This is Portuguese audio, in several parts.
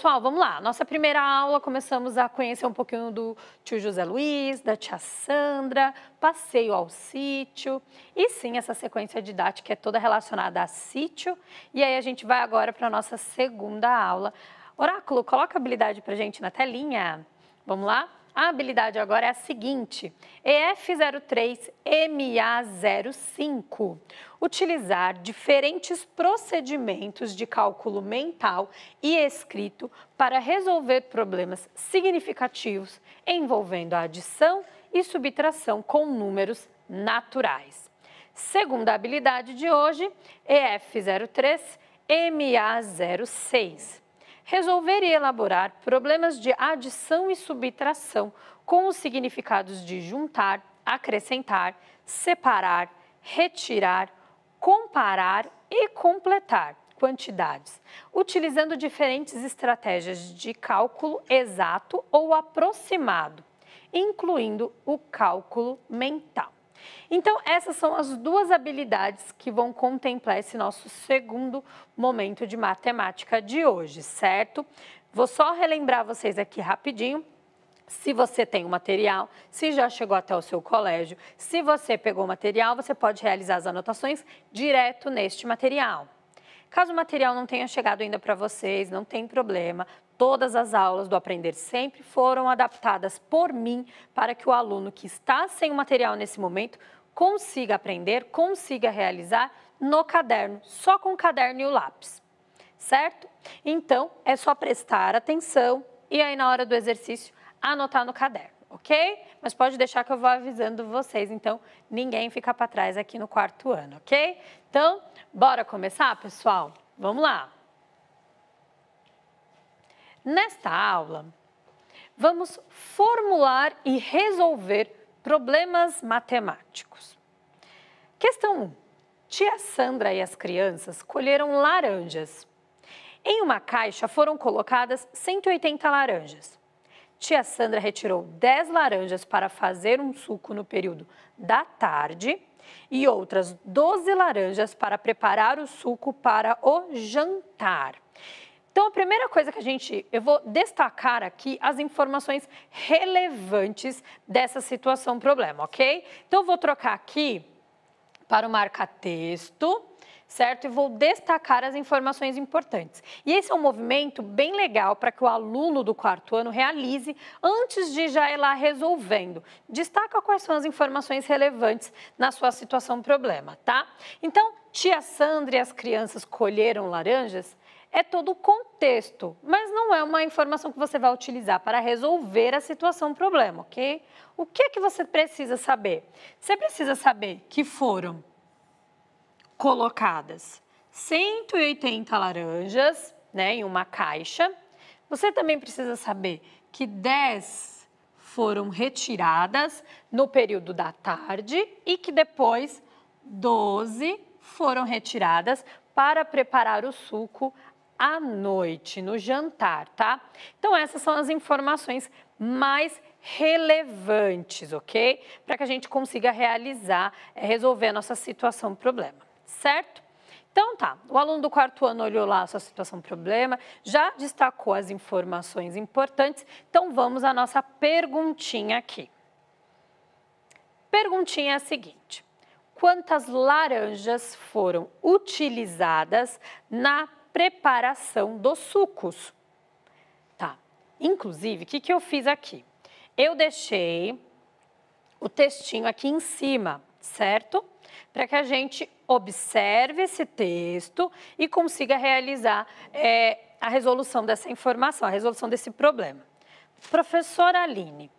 pessoal, vamos lá. Nossa primeira aula começamos a conhecer um pouquinho do tio José Luiz, da tia Sandra, passeio ao sítio. E sim, essa sequência didática é toda relacionada a sítio. E aí a gente vai agora para a nossa segunda aula. Oráculo, coloca a habilidade para gente na telinha. Vamos lá? A habilidade agora é a seguinte: EF03MA05. Utilizar diferentes procedimentos de cálculo mental e escrito para resolver problemas significativos envolvendo a adição e subtração com números naturais. Segunda habilidade de hoje, EF03 MA06 resolver e elaborar problemas de adição e subtração com os significados de juntar, acrescentar, separar, retirar, comparar e completar quantidades, utilizando diferentes estratégias de cálculo exato ou aproximado, incluindo o cálculo mental. Então, essas são as duas habilidades que vão contemplar esse nosso segundo momento de matemática de hoje, certo? Vou só relembrar vocês aqui rapidinho se você tem o material, se já chegou até o seu colégio, se você pegou o material, você pode realizar as anotações direto neste material. Caso o material não tenha chegado ainda para vocês, não tem problema. Todas as aulas do Aprender Sempre foram adaptadas por mim para que o aluno que está sem o material nesse momento consiga aprender, consiga realizar no caderno, só com o caderno e o lápis, certo? Então, é só prestar atenção e aí na hora do exercício anotar no caderno, ok? Mas pode deixar que eu vou avisando vocês, então ninguém fica para trás aqui no quarto ano, ok? Então, bora começar, pessoal? Vamos lá! Nesta aula, vamos formular e resolver Problemas matemáticos. Questão 1. Tia Sandra e as crianças colheram laranjas. Em uma caixa foram colocadas 180 laranjas. Tia Sandra retirou 10 laranjas para fazer um suco no período da tarde e outras 12 laranjas para preparar o suco para o jantar. Então, a primeira coisa que a gente. Eu vou destacar aqui as informações relevantes dessa situação problema, ok? Então, eu vou trocar aqui para o marca-texto, certo? E vou destacar as informações importantes. E esse é um movimento bem legal para que o aluno do quarto ano realize antes de já ir lá resolvendo. Destaca quais são as informações relevantes na sua situação problema, tá? Então, tia Sandra e as crianças colheram laranjas? é todo o contexto, mas não é uma informação que você vai utilizar para resolver a situação, o problema, ok? O que é que você precisa saber? Você precisa saber que foram colocadas 180 laranjas né, em uma caixa. Você também precisa saber que 10 foram retiradas no período da tarde e que depois 12 foram retiradas para preparar o suco à noite, no jantar, tá? Então, essas são as informações mais relevantes, ok? Para que a gente consiga realizar, eh, resolver a nossa situação problema, certo? Então tá, o aluno do quarto ano olhou lá a sua situação problema, já destacou as informações importantes, então vamos à nossa perguntinha aqui. Perguntinha é a seguinte: quantas laranjas foram utilizadas na preparação dos sucos. Tá? Inclusive, o que, que eu fiz aqui? Eu deixei o textinho aqui em cima, certo? Para que a gente observe esse texto e consiga realizar é, a resolução dessa informação, a resolução desse problema. Professora Aline,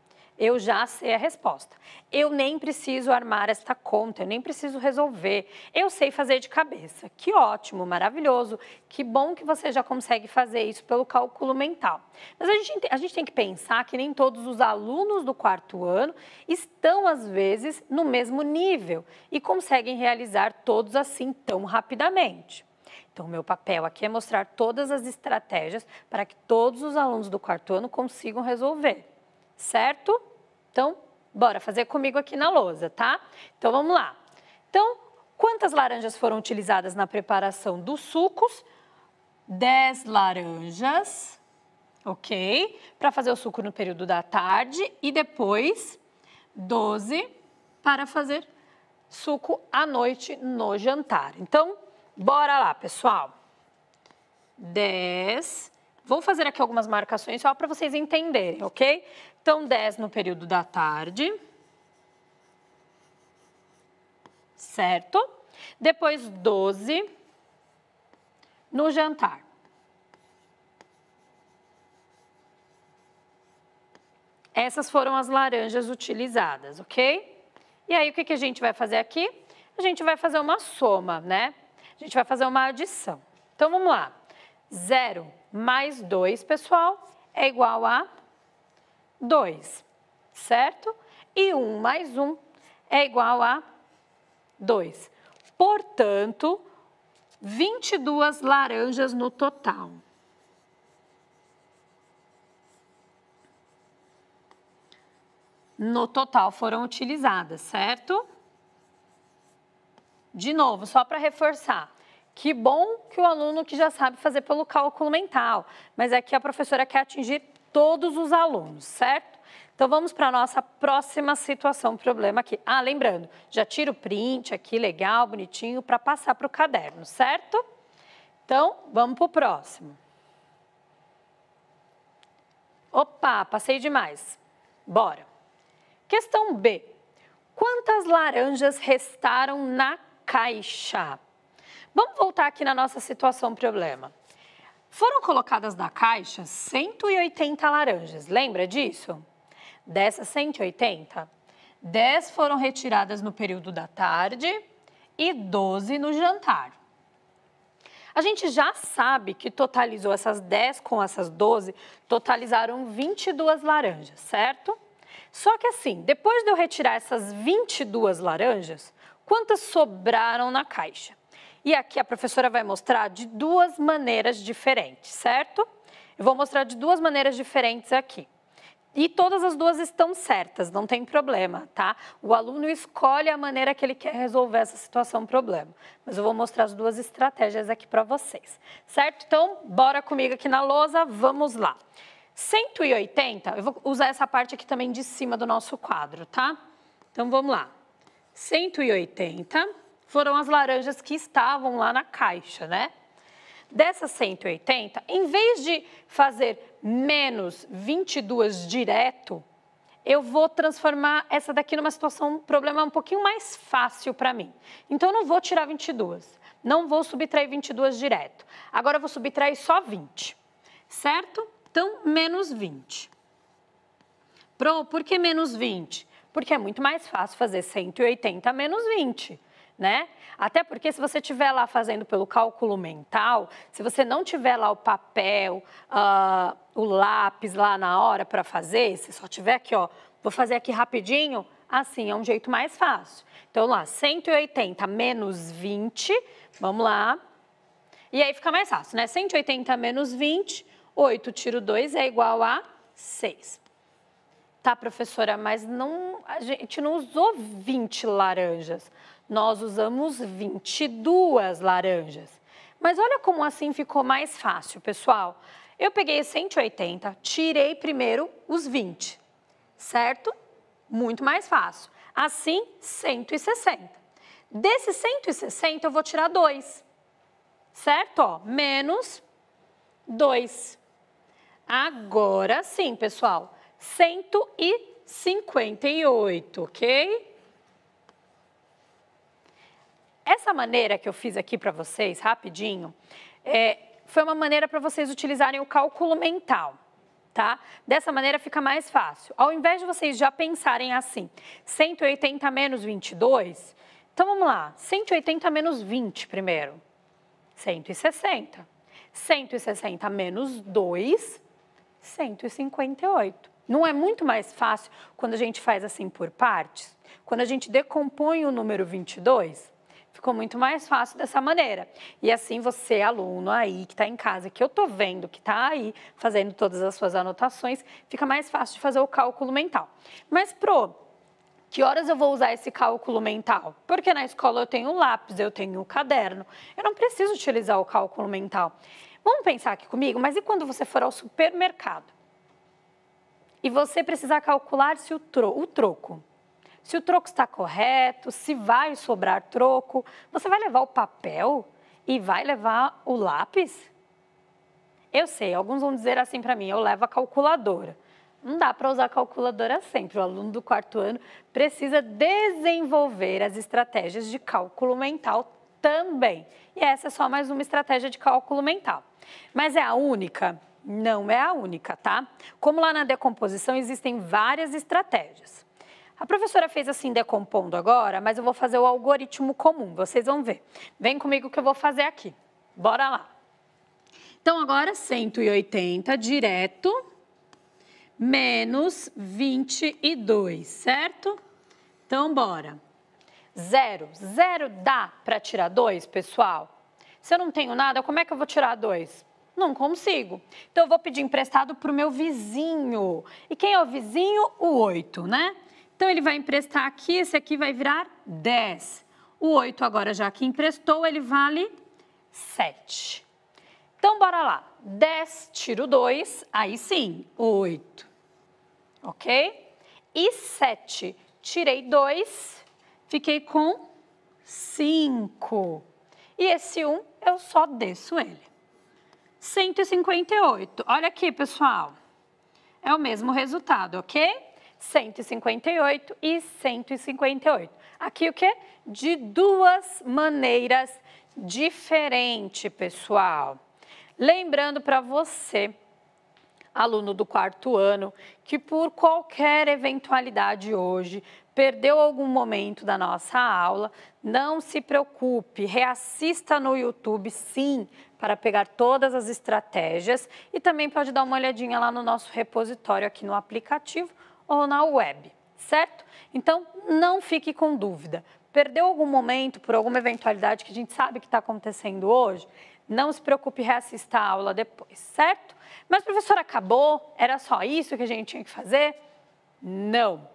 eu já sei a resposta. Eu nem preciso armar esta conta, eu nem preciso resolver. Eu sei fazer de cabeça. Que ótimo, maravilhoso. Que bom que você já consegue fazer isso pelo cálculo mental. Mas a gente, a gente tem que pensar que nem todos os alunos do quarto ano estão, às vezes, no mesmo nível e conseguem realizar todos assim tão rapidamente. Então, meu papel aqui é mostrar todas as estratégias para que todos os alunos do quarto ano consigam resolver, certo? Então, bora fazer comigo aqui na lousa, tá? Então, vamos lá. Então, quantas laranjas foram utilizadas na preparação dos sucos? 10 laranjas, ok? Para fazer o suco no período da tarde e depois 12 para fazer suco à noite no jantar. Então, bora lá, pessoal. 10 Vou fazer aqui algumas marcações só para vocês entenderem, ok? Então, 10 no período da tarde. Certo? Depois, 12 no jantar. Essas foram as laranjas utilizadas, ok? E aí, o que, que a gente vai fazer aqui? A gente vai fazer uma soma, né? A gente vai fazer uma adição. Então, vamos lá. Zero mais 2, pessoal, é igual a 2, certo? E 1 mais 1 é igual a 2. Portanto, 22 laranjas no total. No total foram utilizadas, certo? De novo, só para reforçar. Que bom que o aluno que já sabe fazer pelo cálculo mental, mas é que a professora quer atingir todos os alunos, certo? Então vamos para a nossa próxima situação, problema aqui. Ah, lembrando, já tira o print aqui, legal, bonitinho, para passar para o caderno, certo? Então vamos para o próximo. Opa, passei demais. Bora. Questão B. Quantas laranjas restaram na caixa? Vamos voltar aqui na nossa situação problema. Foram colocadas na caixa 180 laranjas, lembra disso? Dessas 180, 10 foram retiradas no período da tarde e 12 no jantar. A gente já sabe que totalizou essas 10 com essas 12, totalizaram 22 laranjas, certo? Só que assim, depois de eu retirar essas 22 laranjas, quantas sobraram na caixa? E aqui a professora vai mostrar de duas maneiras diferentes, certo? Eu vou mostrar de duas maneiras diferentes aqui. E todas as duas estão certas, não tem problema, tá? O aluno escolhe a maneira que ele quer resolver essa situação, problema. Mas eu vou mostrar as duas estratégias aqui para vocês, certo? Então, bora comigo aqui na lousa, vamos lá. 180, eu vou usar essa parte aqui também de cima do nosso quadro, tá? Então, vamos lá. 180 foram as laranjas que estavam lá na caixa, né? Dessas 180, em vez de fazer menos 22 direto, eu vou transformar essa daqui numa situação, um problema um pouquinho mais fácil para mim. Então, eu não vou tirar 22, não vou subtrair 22 direto. Agora, eu vou subtrair só 20, certo? Então, menos 20. Pro, por que menos 20? Porque é muito mais fácil fazer 180 menos 20 né? Até porque se você estiver lá fazendo pelo cálculo mental, se você não tiver lá o papel, uh, o lápis lá na hora para fazer, se só tiver aqui, ó, vou fazer aqui rapidinho, assim é um jeito mais fácil. Então lá, 180 menos 20, vamos lá. E aí fica mais fácil, né? 180 menos 20, 8 tiro 2 é igual a 6. Tá, professora, mas não, a gente não usou 20 laranjas nós usamos 22 laranjas. Mas olha como assim ficou mais fácil, pessoal. Eu peguei 180, tirei primeiro os 20, certo? Muito mais fácil. Assim, 160. Desse 160, eu vou tirar 2, certo? Ó, menos 2. Agora sim, pessoal, 158, ok? Essa maneira que eu fiz aqui para vocês, rapidinho, é, foi uma maneira para vocês utilizarem o cálculo mental. Tá? Dessa maneira fica mais fácil. Ao invés de vocês já pensarem assim, 180 menos 22, então vamos lá, 180 menos 20 primeiro, 160. 160 menos 2, 158. Não é muito mais fácil quando a gente faz assim por partes? Quando a gente decompõe o número 22, Ficou muito mais fácil dessa maneira. E assim você, aluno aí que está em casa, que eu estou vendo que está aí fazendo todas as suas anotações, fica mais fácil de fazer o cálculo mental. Mas, pro, que horas eu vou usar esse cálculo mental? Porque na escola eu tenho o lápis, eu tenho o caderno. Eu não preciso utilizar o cálculo mental. Vamos pensar aqui comigo, mas e quando você for ao supermercado? E você precisar calcular se o, tro o troco se o troco está correto, se vai sobrar troco. Você vai levar o papel e vai levar o lápis? Eu sei, alguns vão dizer assim para mim, eu levo a calculadora. Não dá para usar a calculadora sempre. O aluno do quarto ano precisa desenvolver as estratégias de cálculo mental também. E essa é só mais uma estratégia de cálculo mental. Mas é a única? Não é a única, tá? Como lá na decomposição existem várias estratégias. A professora fez assim, decompondo agora, mas eu vou fazer o algoritmo comum, vocês vão ver. Vem comigo que eu vou fazer aqui. Bora lá. Então, agora 180 direto, menos 22, certo? Então, bora. Zero. Zero dá para tirar dois, pessoal? Se eu não tenho nada, como é que eu vou tirar dois? Não consigo. Então, eu vou pedir emprestado para o meu vizinho. E quem é o vizinho? O oito, né? Então, ele vai emprestar aqui, esse aqui vai virar 10. O 8 agora já que emprestou, ele vale 7. Então, bora lá. 10, tiro 2, aí sim, 8. Ok? E 7, tirei 2, fiquei com 5. E esse 1, eu só desço ele. 158. Olha aqui, pessoal. É o mesmo resultado, ok? 158 e 158. Aqui o que? De duas maneiras diferentes, pessoal. Lembrando para você, aluno do quarto ano, que por qualquer eventualidade hoje, perdeu algum momento da nossa aula, não se preocupe, reassista no YouTube, sim, para pegar todas as estratégias e também pode dar uma olhadinha lá no nosso repositório aqui no aplicativo ou na web, certo? Então, não fique com dúvida. Perdeu algum momento por alguma eventualidade que a gente sabe que está acontecendo hoje? Não se preocupe, reassista a aula depois, certo? Mas, professor, acabou? Era só isso que a gente tinha que fazer? Não.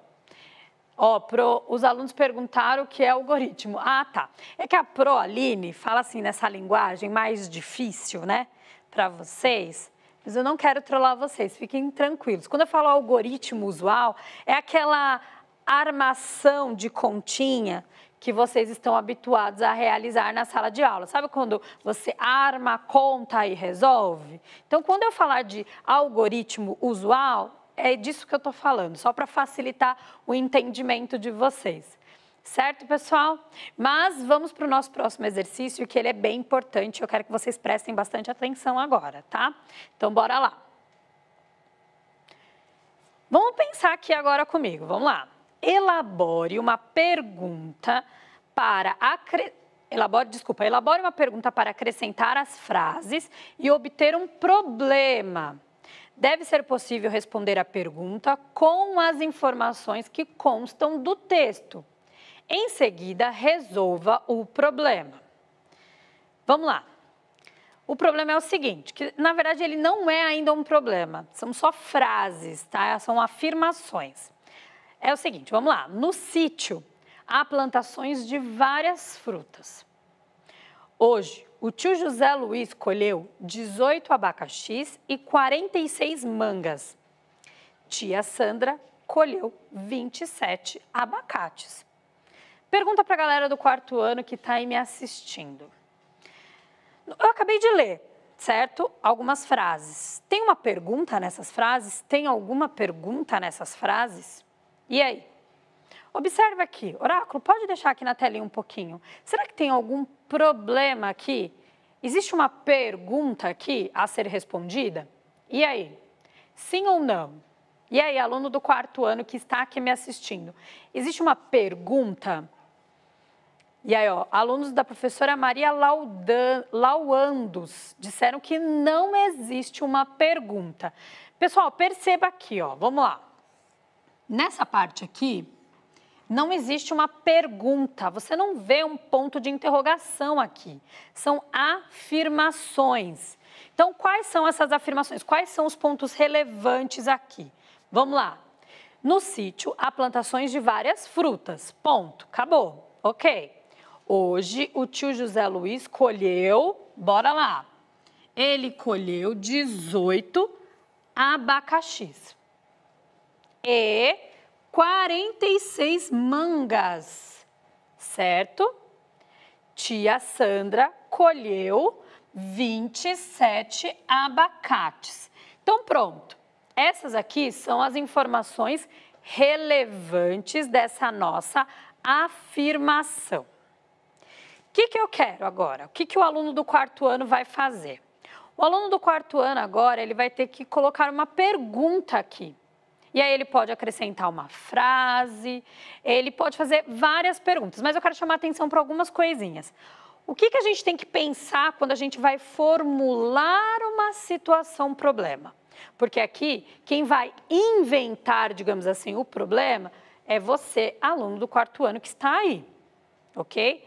Ó, pro, os alunos perguntaram o que é algoritmo. Ah, tá. É que a Pro Aline fala assim nessa linguagem mais difícil, né, para vocês, mas eu não quero trollar vocês, fiquem tranquilos. Quando eu falo algoritmo usual, é aquela armação de continha que vocês estão habituados a realizar na sala de aula. Sabe quando você arma, conta e resolve? Então, quando eu falar de algoritmo usual, é disso que eu estou falando, só para facilitar o entendimento de vocês. Certo, pessoal? Mas vamos para o nosso próximo exercício, que ele é bem importante. Eu quero que vocês prestem bastante atenção agora, tá? Então, bora lá. Vamos pensar aqui agora comigo. Vamos lá. Elabore uma pergunta para acrescentar elabore, desculpa, elabore uma pergunta para acrescentar as frases e obter um problema. Deve ser possível responder a pergunta com as informações que constam do texto. Em seguida, resolva o problema. Vamos lá. O problema é o seguinte, que na verdade ele não é ainda um problema, são só frases, tá? São afirmações. É o seguinte, vamos lá. No sítio há plantações de várias frutas. Hoje, o tio José Luiz colheu 18 abacaxis e 46 mangas. Tia Sandra colheu 27 abacates. Pergunta para a galera do quarto ano que está aí me assistindo. Eu acabei de ler, certo? Algumas frases. Tem uma pergunta nessas frases? Tem alguma pergunta nessas frases? E aí? Observe aqui, oráculo, pode deixar aqui na telinha um pouquinho. Será que tem algum problema aqui? Existe uma pergunta aqui a ser respondida? E aí? Sim ou não? E aí, aluno do quarto ano que está aqui me assistindo, existe uma pergunta e aí, ó, alunos da professora Maria Laudan, Lauandos disseram que não existe uma pergunta. Pessoal, perceba aqui, ó, vamos lá. Nessa parte aqui, não existe uma pergunta, você não vê um ponto de interrogação aqui. São afirmações. Então, quais são essas afirmações? Quais são os pontos relevantes aqui? Vamos lá. No sítio há plantações de várias frutas. Ponto. Acabou. Ok. Hoje o tio José Luiz colheu, bora lá, ele colheu 18 abacaxis e 46 mangas, certo? Tia Sandra colheu 27 abacates. Então, pronto. Essas aqui são as informações relevantes dessa nossa afirmação que, que eu quero agora? O que, que o aluno do quarto ano vai fazer? O aluno do quarto ano agora, ele vai ter que colocar uma pergunta aqui. E aí ele pode acrescentar uma frase, ele pode fazer várias perguntas, mas eu quero chamar atenção para algumas coisinhas. O que, que a gente tem que pensar quando a gente vai formular uma situação problema? Porque aqui, quem vai inventar, digamos assim, o problema é você, aluno do quarto ano que está aí, ok?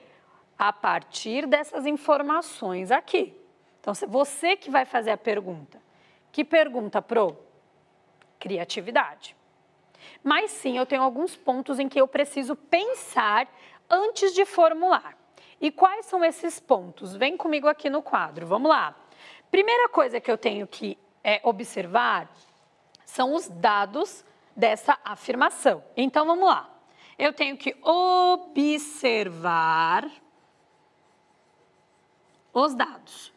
a partir dessas informações aqui. Então, você que vai fazer a pergunta. Que pergunta, Pro? Criatividade. Mas sim, eu tenho alguns pontos em que eu preciso pensar antes de formular. E quais são esses pontos? Vem comigo aqui no quadro, vamos lá. Primeira coisa que eu tenho que é, observar são os dados dessa afirmação. Então vamos lá. Eu tenho que observar os dados.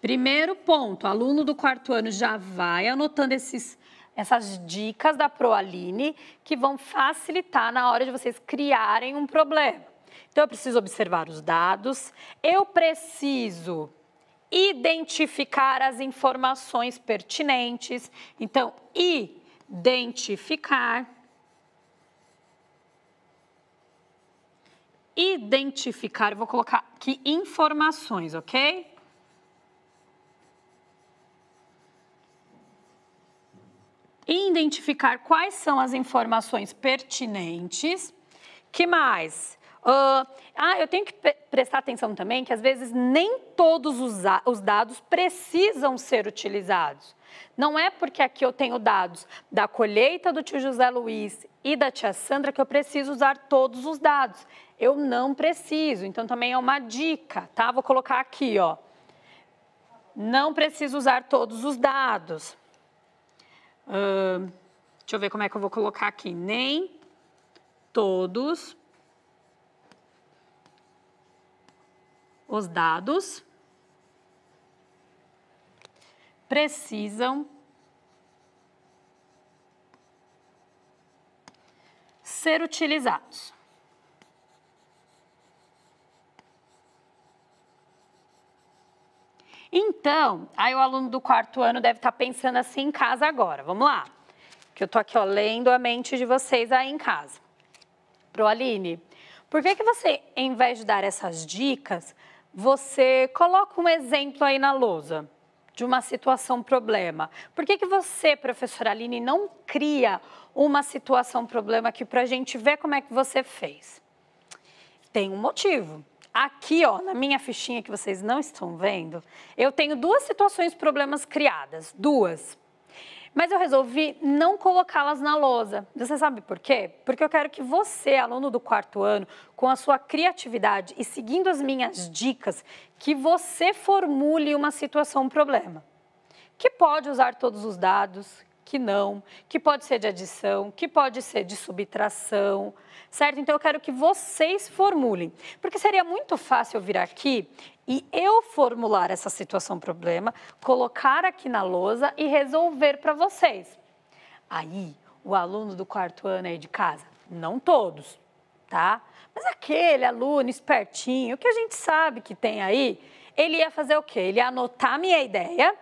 Primeiro ponto, aluno do quarto ano já vai anotando esses, essas dicas da Proaline que vão facilitar na hora de vocês criarem um problema. Então, eu preciso observar os dados, eu preciso identificar as informações pertinentes. Então, identificar identificar, vou colocar aqui informações, ok? Identificar quais são as informações pertinentes. Que mais? Uh, ah, eu tenho que prestar atenção também que às vezes nem todos os, os dados precisam ser utilizados. Não é porque aqui eu tenho dados da colheita do tio José Luiz e da tia Sandra que eu preciso usar todos os dados. Eu não preciso. Então também é uma dica, tá? Vou colocar aqui, ó. Não preciso usar todos os dados. Uh, deixa eu ver como é que eu vou colocar aqui. Nem todos os dados precisam ser utilizados. Então, aí o aluno do quarto ano deve estar tá pensando assim em casa agora. Vamos lá. Que eu estou aqui, ó, lendo a mente de vocês aí em casa. Pro Aline, por que que você, em vez de dar essas dicas, você coloca um exemplo aí na lousa de uma situação problema. Por que, que você, professora Aline, não cria uma situação problema aqui para a gente ver como é que você fez? Tem um motivo. Aqui, ó, na minha fichinha que vocês não estão vendo, eu tenho duas situações problemas criadas, duas mas eu resolvi não colocá-las na lousa. Você sabe por quê? Porque eu quero que você, aluno do quarto ano, com a sua criatividade e seguindo as minhas dicas, que você formule uma situação, um problema. Que pode usar todos os dados, que não, que pode ser de adição, que pode ser de subtração, certo? Então eu quero que vocês formulem, porque seria muito fácil eu vir aqui e eu formular essa situação problema, colocar aqui na lousa e resolver para vocês. Aí, o aluno do quarto ano aí de casa, não todos, tá? Mas aquele aluno espertinho, que a gente sabe que tem aí, ele ia fazer o quê? Ele ia anotar a minha ideia,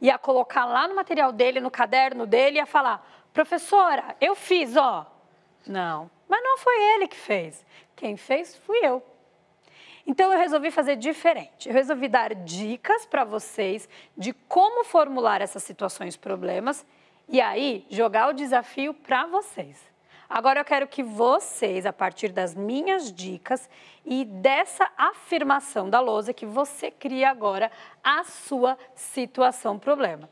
ia colocar lá no material dele, no caderno dele, ia falar: professora, eu fiz, ó. Não, mas não foi ele que fez. Quem fez fui eu. Então eu resolvi fazer diferente. Eu resolvi dar dicas para vocês de como formular essas situações, problemas e aí jogar o desafio para vocês. Agora eu quero que vocês, a partir das minhas dicas e dessa afirmação da lousa, que você cria agora a sua situação problema.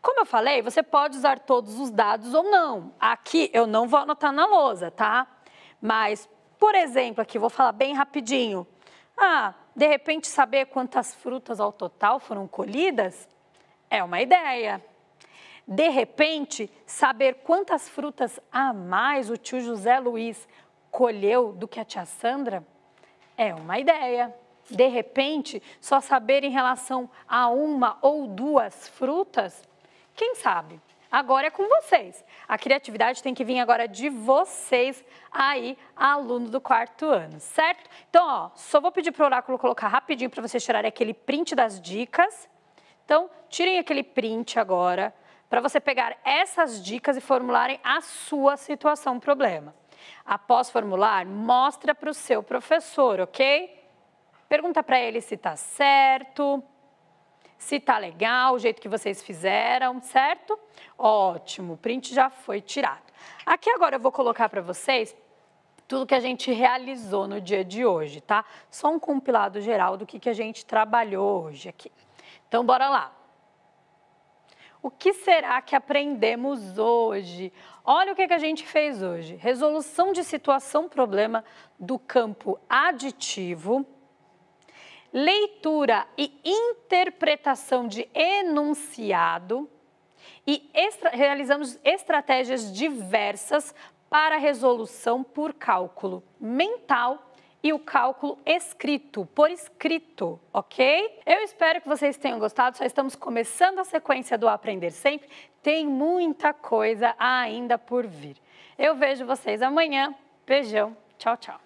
Como eu falei, você pode usar todos os dados ou não. Aqui eu não vou anotar na lousa, tá? Mas, por exemplo, aqui vou falar bem rapidinho. Ah, de repente saber quantas frutas ao total foram colhidas é uma ideia. De repente, saber quantas frutas a mais o tio José Luiz colheu do que a tia Sandra é uma ideia. De repente, só saber em relação a uma ou duas frutas, quem sabe? Agora é com vocês. A criatividade tem que vir agora de vocês, aí, aluno do quarto ano, certo? Então, ó, só vou pedir para o oráculo colocar rapidinho para vocês tirarem aquele print das dicas. Então, tirem aquele print agora para você pegar essas dicas e formularem a sua situação problema. Após formular, mostra para o seu professor, ok? Pergunta para ele se está certo, se tá legal, o jeito que vocês fizeram, certo? Ótimo, o print já foi tirado. Aqui agora eu vou colocar para vocês tudo que a gente realizou no dia de hoje, tá? Só um compilado geral do que, que a gente trabalhou hoje aqui. Então, bora lá. O que será que aprendemos hoje? Olha o que, que a gente fez hoje: resolução de situação problema do campo aditivo, leitura e interpretação de enunciado e extra, realizamos estratégias diversas para resolução por cálculo mental e o cálculo escrito, por escrito, ok? Eu espero que vocês tenham gostado. Só estamos começando a sequência do Aprender Sempre. Tem muita coisa ainda por vir. Eu vejo vocês amanhã. Beijão. Tchau, tchau.